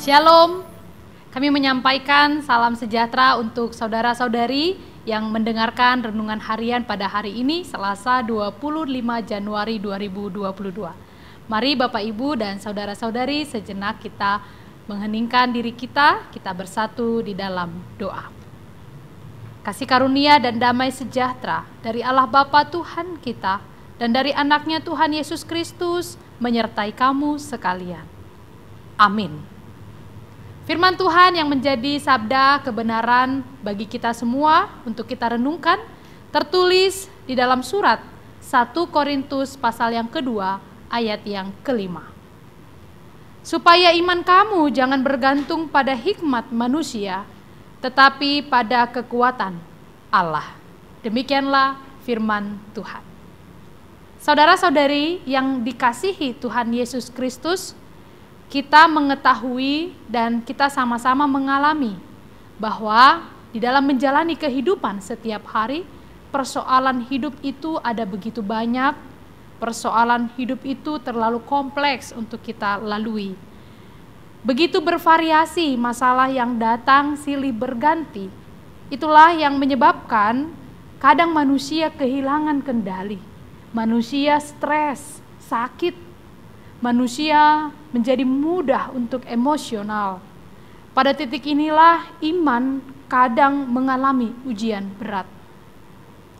Shalom. Kami menyampaikan salam sejahtera untuk saudara-saudari yang mendengarkan renungan harian pada hari ini Selasa 25 Januari 2022. Mari Bapak Ibu dan saudara-saudari sejenak kita mengheningkan diri kita, kita bersatu di dalam doa. Kasih karunia dan damai sejahtera dari Allah Bapa Tuhan kita dan dari anaknya Tuhan Yesus Kristus menyertai kamu sekalian. Amin. Firman Tuhan yang menjadi sabda kebenaran bagi kita semua untuk kita renungkan tertulis di dalam surat 1 Korintus pasal yang kedua ayat yang kelima. Supaya iman kamu jangan bergantung pada hikmat manusia, tetapi pada kekuatan Allah. Demikianlah firman Tuhan. Saudara-saudari yang dikasihi Tuhan Yesus Kristus, kita mengetahui dan kita sama-sama mengalami bahwa di dalam menjalani kehidupan setiap hari, persoalan hidup itu ada begitu banyak, persoalan hidup itu terlalu kompleks untuk kita lalui. Begitu bervariasi masalah yang datang silih berganti. Itulah yang menyebabkan kadang manusia kehilangan kendali. Manusia stres, sakit, manusia menjadi mudah untuk emosional. Pada titik inilah iman kadang mengalami ujian berat.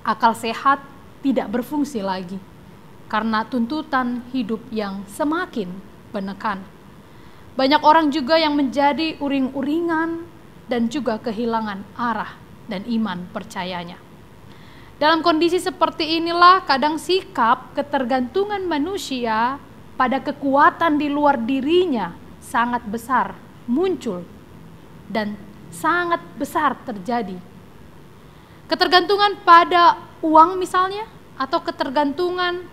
Akal sehat tidak berfungsi lagi karena tuntutan hidup yang semakin menekan. Banyak orang juga yang menjadi uring-uringan dan juga kehilangan arah dan iman percayanya. Dalam kondisi seperti inilah kadang sikap ketergantungan manusia pada kekuatan di luar dirinya sangat besar muncul dan sangat besar terjadi. Ketergantungan pada uang misalnya atau ketergantungan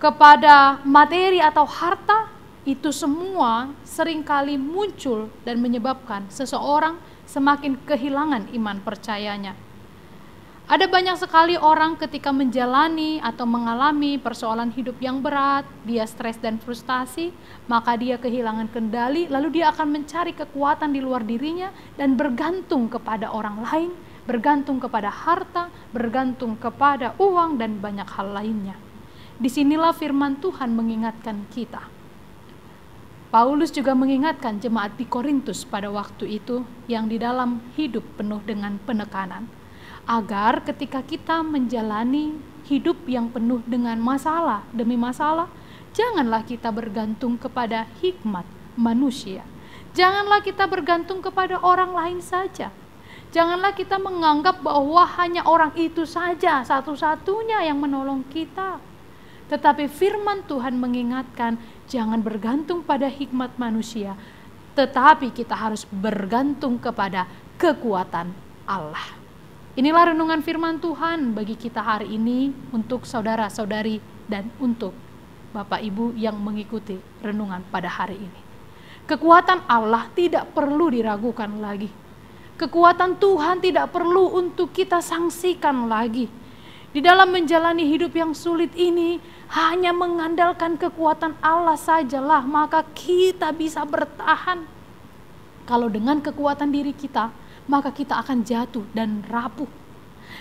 kepada materi atau harta itu semua seringkali muncul dan menyebabkan seseorang semakin kehilangan iman percayanya. Ada banyak sekali orang ketika menjalani atau mengalami persoalan hidup yang berat, dia stres dan frustasi, maka dia kehilangan kendali, lalu dia akan mencari kekuatan di luar dirinya dan bergantung kepada orang lain, bergantung kepada harta, bergantung kepada uang dan banyak hal lainnya. Disinilah firman Tuhan mengingatkan kita. Paulus juga mengingatkan jemaat di Korintus pada waktu itu yang di dalam hidup penuh dengan penekanan agar ketika kita menjalani hidup yang penuh dengan masalah demi masalah, janganlah kita bergantung kepada hikmat manusia. Janganlah kita bergantung kepada orang lain saja. Janganlah kita menganggap bahwa hanya orang itu saja satu-satunya yang menolong kita. Tetapi firman Tuhan mengingatkan, jangan bergantung pada hikmat manusia, tetapi kita harus bergantung kepada kekuatan Allah. Inilah renungan firman Tuhan bagi kita hari ini untuk saudara-saudari dan untuk Bapak Ibu yang mengikuti renungan pada hari ini. Kekuatan Allah tidak perlu diragukan lagi. Kekuatan Tuhan tidak perlu untuk kita sangsikan lagi. Di dalam menjalani hidup yang sulit ini, hanya mengandalkan kekuatan Allah sajalah, maka kita bisa bertahan. Kalau dengan kekuatan diri kita, maka kita akan jatuh dan rapuh.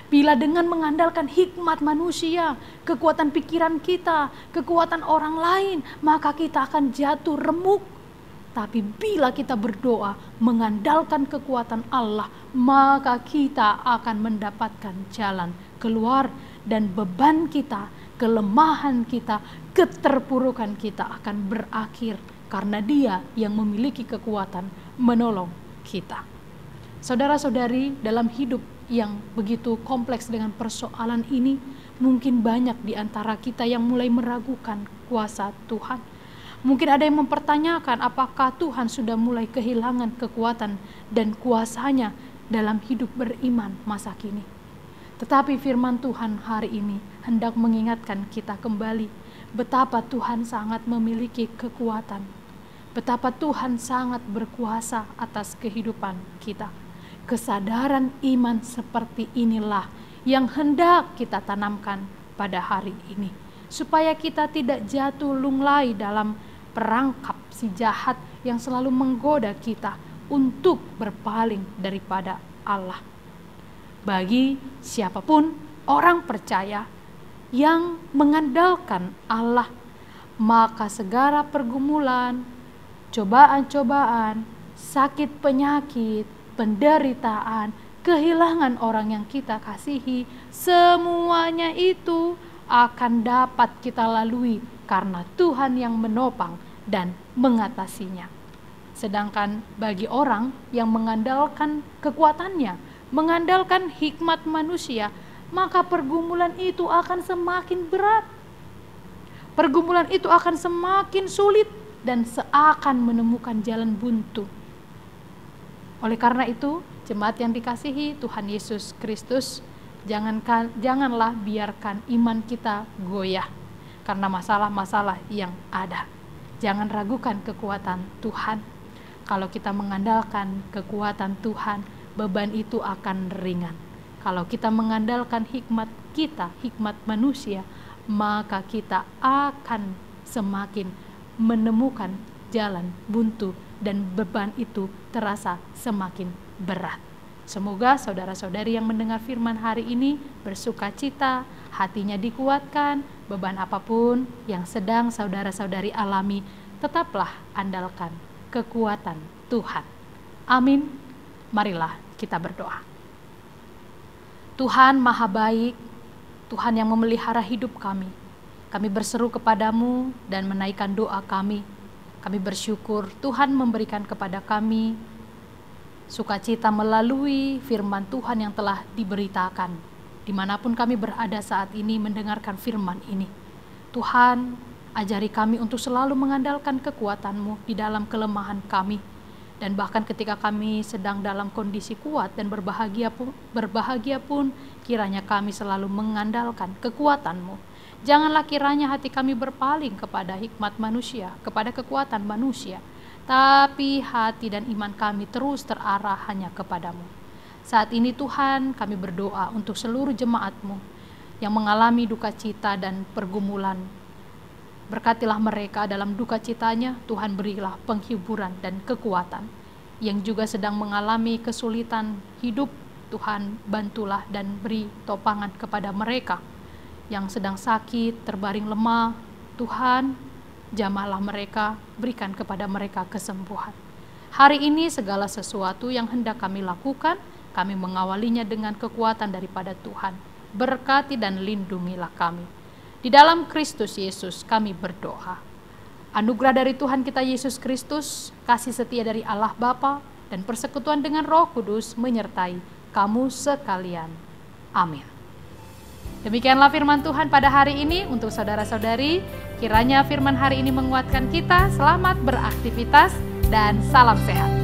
Bila dengan mengandalkan hikmat manusia, kekuatan pikiran kita, kekuatan orang lain, maka kita akan jatuh remuk. Tapi bila kita berdoa mengandalkan kekuatan Allah, maka kita akan mendapatkan jalan keluar dan beban kita, kelemahan kita, keterpurukan kita akan berakhir karena Dia yang memiliki kekuatan menolong kita. Saudara-saudari, dalam hidup yang begitu kompleks dengan persoalan ini, mungkin banyak di antara kita yang mulai meragukan kuasa Tuhan. Mungkin ada yang mempertanyakan apakah Tuhan sudah mulai kehilangan kekuatan dan kuasanya dalam hidup beriman masa kini. Tetapi firman Tuhan hari ini hendak mengingatkan kita kembali betapa Tuhan sangat memiliki kekuatan, betapa Tuhan sangat berkuasa atas kehidupan kita. Kesadaran iman seperti inilah yang hendak kita tanamkan pada hari ini, supaya kita tidak jatuh lunglai dalam perangkap si jahat yang selalu menggoda kita untuk berpaling daripada Allah. Bagi siapapun orang percaya yang mengandalkan Allah, maka segala pergumulan, cobaan-cobaan, sakit penyakit, penderitaan, kehilangan orang yang kita kasihi, semuanya itu akan dapat kita lalui karena Tuhan yang menopang dan mengatasinya. Sedangkan bagi orang yang mengandalkan kekuatannya, mengandalkan hikmat manusia, maka pergumulan itu akan semakin berat. Pergumulan itu akan semakin sulit dan seakan menemukan jalan buntu. Oleh karena itu, jemaat yang dikasihi Tuhan Yesus Kristus, jangankan, janganlah biarkan iman kita goyah karena masalah-masalah yang ada. Jangan ragukan kekuatan Tuhan. Kalau kita mengandalkan kekuatan Tuhan, beban itu akan ringan. Kalau kita mengandalkan hikmat kita, hikmat manusia, maka kita akan semakin menemukan jalan buntu dan beban itu terasa semakin berat. Semoga saudara-saudari yang mendengar firman hari ini bersuka cita, hatinya dikuatkan, beban apapun yang sedang saudara-saudari alami, tetaplah andalkan kekuatan Tuhan. Amin. Marilah kita berdoa. Tuhan Maha Baik, Tuhan yang memelihara hidup kami. Kami berseru kepadamu dan menaikkan doa kami kami bersyukur Tuhan memberikan kepada kami sukacita melalui firman Tuhan yang telah diberitakan. Dimanapun kami berada saat ini mendengarkan firman ini. Tuhan, ajari kami untuk selalu mengandalkan kekuatanMu di dalam kelemahan kami. Dan bahkan ketika kami sedang dalam kondisi kuat dan berbahagia pun, berbahagia pun kiranya kami selalu mengandalkan kekuatanMu. mu Janganlah kiranya hati kami berpaling kepada hikmat manusia, kepada kekuatan manusia, tapi hati dan iman kami terus terarah hanya kepadamu. Saat ini Tuhan kami berdoa untuk seluruh jemaatmu yang mengalami duka cita dan pergumulan. Berkatilah mereka dalam duka citanya, Tuhan berilah penghiburan dan kekuatan. Yang juga sedang mengalami kesulitan hidup, Tuhan bantulah dan beri topangan kepada mereka yang sedang sakit, terbaring lemah, Tuhan, jamahlah mereka, berikan kepada mereka kesembuhan. Hari ini segala sesuatu yang hendak kami lakukan, kami mengawalinya dengan kekuatan daripada Tuhan. Berkati dan lindungilah kami. Di dalam Kristus Yesus kami berdoa. Anugerah dari Tuhan kita Yesus Kristus, kasih setia dari Allah Bapa dan persekutuan dengan Roh Kudus menyertai kamu sekalian. Amin. Demikianlah firman Tuhan pada hari ini untuk saudara-saudari. Kiranya firman hari ini menguatkan kita. Selamat beraktivitas dan salam sehat.